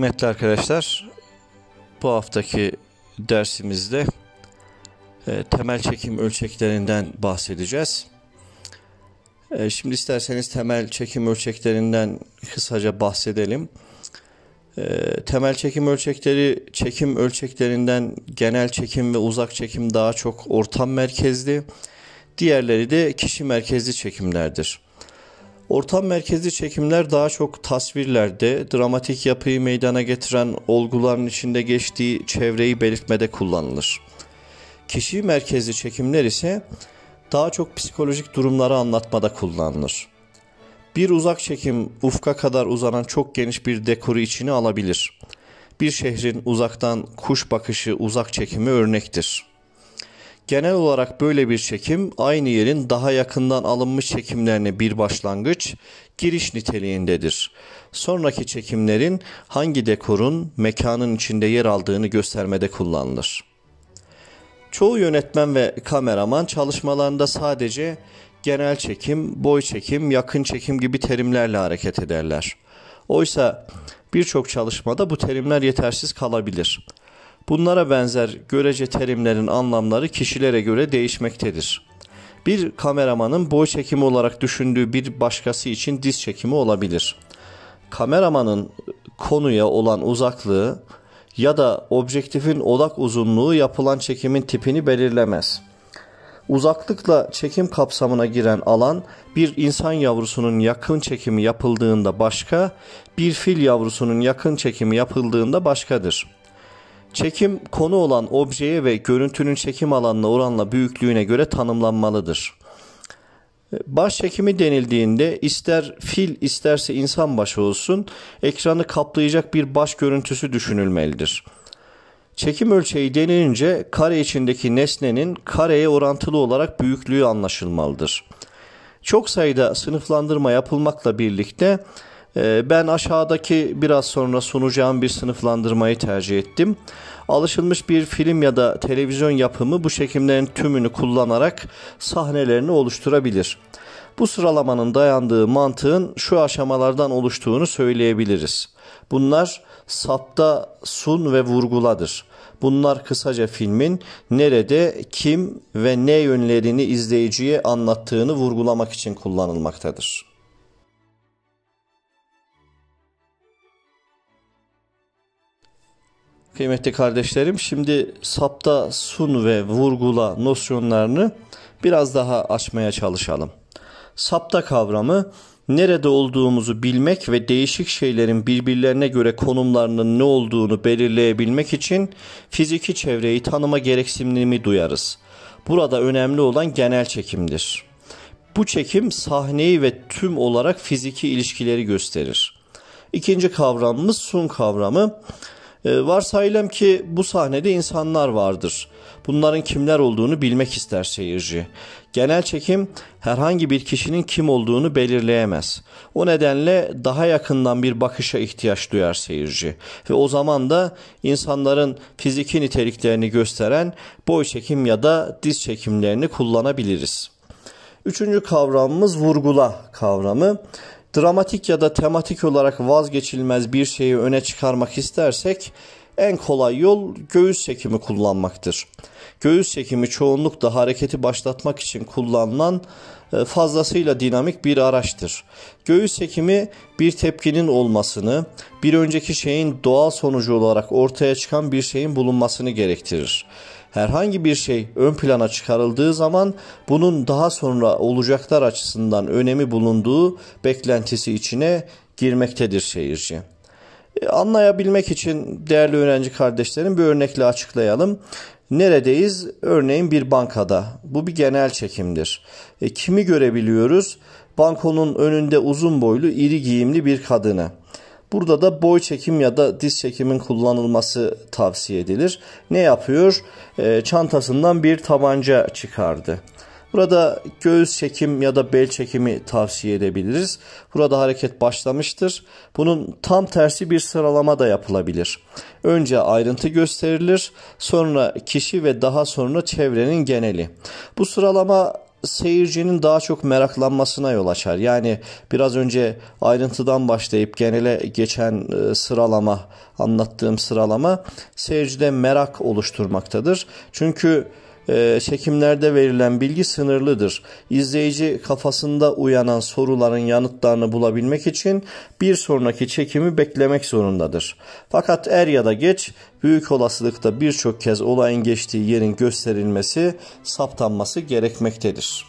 Kıymetli arkadaşlar, bu haftaki dersimizde e, temel çekim ölçeklerinden bahsedeceğiz. E, şimdi isterseniz temel çekim ölçeklerinden kısaca bahsedelim. E, temel çekim ölçekleri çekim ölçeklerinden genel çekim ve uzak çekim daha çok ortam merkezli. Diğerleri de kişi merkezli çekimlerdir. Ortam merkezli çekimler daha çok tasvirlerde, dramatik yapıyı meydana getiren olguların içinde geçtiği çevreyi belirtmede kullanılır. Kişi merkezli çekimler ise daha çok psikolojik durumları anlatmada kullanılır. Bir uzak çekim ufka kadar uzanan çok geniş bir dekoru içine alabilir. Bir şehrin uzaktan kuş bakışı uzak çekimi örnektir.'' Genel olarak böyle bir çekim aynı yerin daha yakından alınmış çekimlerine bir başlangıç, giriş niteliğindedir. Sonraki çekimlerin hangi dekorun mekanın içinde yer aldığını göstermede kullanılır. Çoğu yönetmen ve kameraman çalışmalarında sadece genel çekim, boy çekim, yakın çekim gibi terimlerle hareket ederler. Oysa birçok çalışmada bu terimler yetersiz kalabilir. Bunlara benzer görece terimlerin anlamları kişilere göre değişmektedir. Bir kameramanın boy çekimi olarak düşündüğü bir başkası için diz çekimi olabilir. Kameramanın konuya olan uzaklığı ya da objektifin odak uzunluğu yapılan çekimin tipini belirlemez. Uzaklıkla çekim kapsamına giren alan bir insan yavrusunun yakın çekimi yapıldığında başka, bir fil yavrusunun yakın çekimi yapıldığında başkadır.'' Çekim konu olan objeye ve görüntünün çekim alanına oranla büyüklüğüne göre tanımlanmalıdır. Baş çekimi denildiğinde ister fil isterse insan başı olsun ekranı kaplayacak bir baş görüntüsü düşünülmelidir. Çekim ölçeği denilince kare içindeki nesnenin kareye orantılı olarak büyüklüğü anlaşılmalıdır. Çok sayıda sınıflandırma yapılmakla birlikte ee, ben aşağıdaki biraz sonra sunacağım bir sınıflandırmayı tercih ettim. Alışılmış bir film ya da televizyon yapımı bu çekimlerin tümünü kullanarak sahnelerini oluşturabilir. Bu sıralamanın dayandığı mantığın şu aşamalardan oluştuğunu söyleyebiliriz. Bunlar sapta sun ve vurguladır. Bunlar kısaca filmin nerede, kim ve ne yönlerini izleyiciye anlattığını vurgulamak için kullanılmaktadır. Kıymetli kardeşlerim şimdi sapta sun ve vurgula nosyonlarını biraz daha açmaya çalışalım. Sapta kavramı nerede olduğumuzu bilmek ve değişik şeylerin birbirlerine göre konumlarının ne olduğunu belirleyebilmek için fiziki çevreyi tanıma gereksinimi duyarız. Burada önemli olan genel çekimdir. Bu çekim sahneyi ve tüm olarak fiziki ilişkileri gösterir. İkinci kavramımız sun kavramı e, ee, varsayalım ki bu sahnede insanlar vardır. Bunların kimler olduğunu bilmek ister seyirci. Genel çekim herhangi bir kişinin kim olduğunu belirleyemez. O nedenle daha yakından bir bakışa ihtiyaç duyar seyirci ve o zaman da insanların fiziki niteliklerini gösteren boy çekim ya da diz çekimlerini kullanabiliriz. Üçüncü kavramımız vurgula kavramı dramatik ya da tematik olarak vazgeçilmez bir şeyi öne çıkarmak istersek en kolay yol göğüs çekimi kullanmaktır. Göğüs çekimi çoğunlukla hareketi başlatmak için kullanılan e, fazlasıyla dinamik bir araçtır. Göğüs çekimi bir tepkinin olmasını, bir önceki şeyin doğal sonucu olarak ortaya çıkan bir şeyin bulunmasını gerektirir herhangi bir şey ön plana çıkarıldığı zaman bunun daha sonra olacaklar açısından önemi bulunduğu beklentisi içine girmektedir seyirci. E, anlayabilmek için değerli öğrenci kardeşlerim bir örnekle açıklayalım. Neredeyiz? Örneğin bir bankada. Bu bir genel çekimdir. E, kimi görebiliyoruz? Bankonun önünde uzun boylu, iri giyimli bir kadını. Burada da boy çekim ya da diz çekimin kullanılması tavsiye edilir. Ne yapıyor? E, çantasından bir tabanca çıkardı. Burada göğüs çekim ya da bel çekimi tavsiye edebiliriz. Burada hareket başlamıştır. Bunun tam tersi bir sıralama da yapılabilir. Önce ayrıntı gösterilir, sonra kişi ve daha sonra çevrenin geneli. Bu sıralama seyircinin daha çok meraklanmasına yol açar. Yani biraz önce ayrıntıdan başlayıp genele geçen e, sıralama, anlattığım sıralama seyircide merak oluşturmaktadır. Çünkü ee, çekimlerde verilen bilgi sınırlıdır. İzleyici kafasında uyanan soruların yanıtlarını bulabilmek için bir sonraki çekimi beklemek zorundadır. Fakat er ya da geç büyük olasılıkta birçok kez olayın geçtiği yerin gösterilmesi, saptanması gerekmektedir.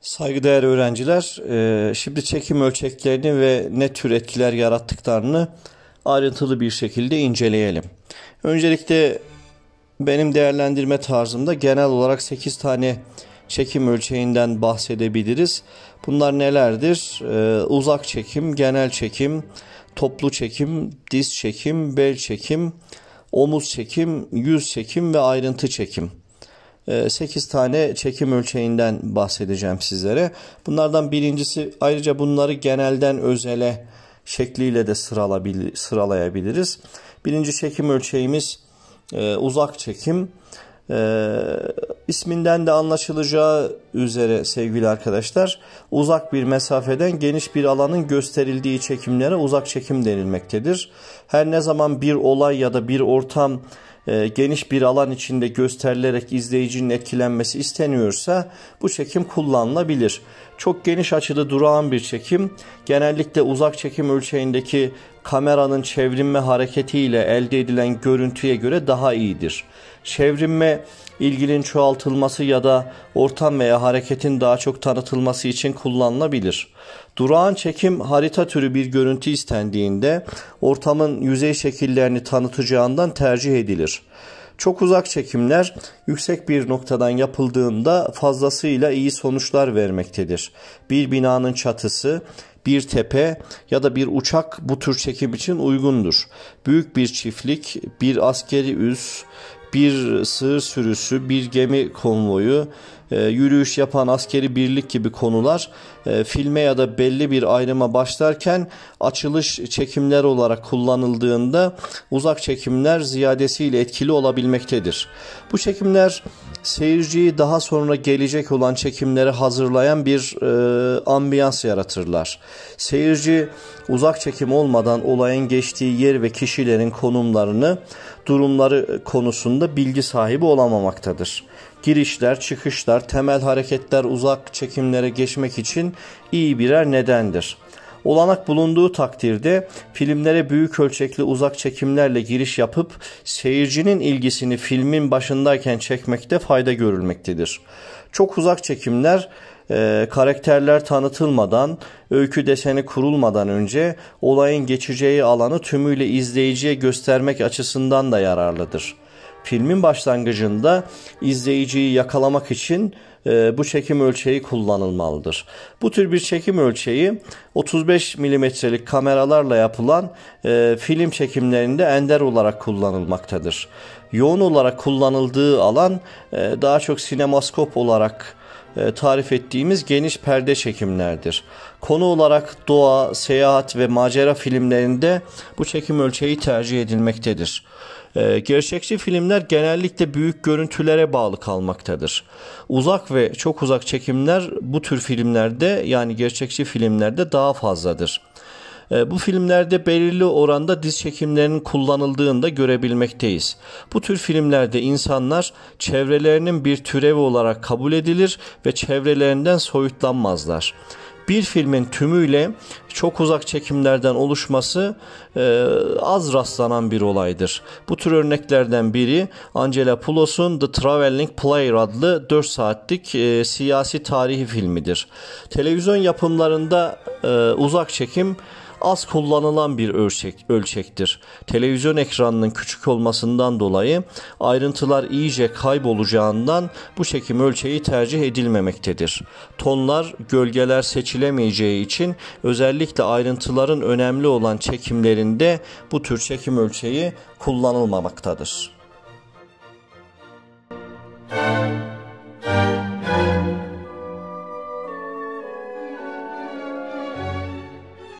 Saygıdeğer öğrenciler, e, şimdi çekim ölçeklerini ve ne tür etkiler yarattıklarını ayrıntılı bir şekilde inceleyelim. Öncelikle benim değerlendirme tarzımda genel olarak 8 tane çekim ölçeğinden bahsedebiliriz. Bunlar nelerdir? Ee, uzak çekim, genel çekim, toplu çekim, diz çekim, bel çekim, omuz çekim, yüz çekim ve ayrıntı çekim. 8 ee, tane çekim ölçeğinden bahsedeceğim sizlere. Bunlardan birincisi ayrıca bunları genelden özele şekliyle de sıralayabiliriz. Birinci çekim ölçeğimiz e, uzak çekim. E, isminden de anlaşılacağı üzere sevgili arkadaşlar uzak bir mesafeden geniş bir alanın gösterildiği çekimlere uzak çekim denilmektedir. Her ne zaman bir olay ya da bir ortam e, geniş bir alan içinde gösterilerek izleyicinin etkilenmesi isteniyorsa bu çekim kullanılabilir. Çok geniş açılı durağan bir çekim genellikle uzak çekim ölçeğindeki kameranın çevrilme hareketiyle elde edilen görüntüye göre daha iyidir. Çevrilme ilginin çoğaltılması ya da ortam veya hareketin daha çok tanıtılması için kullanılabilir. Durağan çekim harita türü bir görüntü istendiğinde ortamın yüzey şekillerini tanıtacağından tercih edilir. Çok uzak çekimler yüksek bir noktadan yapıldığında fazlasıyla iyi sonuçlar vermektedir. Bir binanın çatısı, bir tepe ya da bir uçak bu tür çekim için uygundur. Büyük bir çiftlik, bir askeri üs, bir sığır sürüsü, bir gemi konvoyu, e, yürüyüş yapan askeri birlik gibi konular e, filme ya da belli bir ayrıma başlarken açılış çekimler olarak kullanıldığında uzak çekimler ziyadesiyle etkili olabilmektedir. Bu çekimler seyirciyi daha sonra gelecek olan çekimlere hazırlayan bir e, ambiyans yaratırlar. Seyirci uzak çekim olmadan olayın geçtiği yer ve kişilerin konumlarını durumları konusunda bilgi sahibi olamamaktadır. Girişler, çıkışlar, temel hareketler uzak çekimlere geçmek için iyi birer nedendir. Olanak bulunduğu takdirde filmlere büyük ölçekli uzak çekimlerle giriş yapıp seyircinin ilgisini filmin başındayken çekmekte fayda görülmektedir. Çok uzak çekimler e, karakterler tanıtılmadan, öykü deseni kurulmadan önce olayın geçeceği alanı tümüyle izleyiciye göstermek açısından da yararlıdır. Filmin başlangıcında izleyiciyi yakalamak için e, bu çekim ölçeği kullanılmalıdır. Bu tür bir çekim ölçeği 35 milimetrelik kameralarla yapılan e, film çekimlerinde ender olarak kullanılmaktadır. Yoğun olarak kullanıldığı alan e, daha çok sinemaskop olarak e, tarif ettiğimiz geniş perde çekimlerdir. Konu olarak doğa, seyahat ve macera filmlerinde bu çekim ölçeği tercih edilmektedir. E, gerçekçi filmler genellikle büyük görüntülere bağlı kalmaktadır. Uzak ve çok uzak çekimler bu tür filmlerde yani gerçekçi filmlerde daha fazladır. E, bu filmlerde belirli oranda diz çekimlerinin kullanıldığını da görebilmekteyiz. Bu tür filmlerde insanlar çevrelerinin bir türevi olarak kabul edilir ve çevrelerinden soyutlanmazlar bir filmin tümüyle çok uzak çekimlerden oluşması e, az rastlanan bir olaydır. Bu tür örneklerden biri Angela Pulos'un The Traveling Player adlı 4 saatlik e, siyasi tarihi filmidir. Televizyon yapımlarında e, uzak çekim az kullanılan bir ölçek, ölçektir. Televizyon ekranının küçük olmasından dolayı ayrıntılar iyice kaybolacağından bu çekim ölçeği tercih edilmemektedir. Tonlar, gölgeler seçilemeyeceği için özellikle ayrıntıların önemli olan çekimlerinde bu tür çekim ölçeği kullanılmamaktadır. Müzik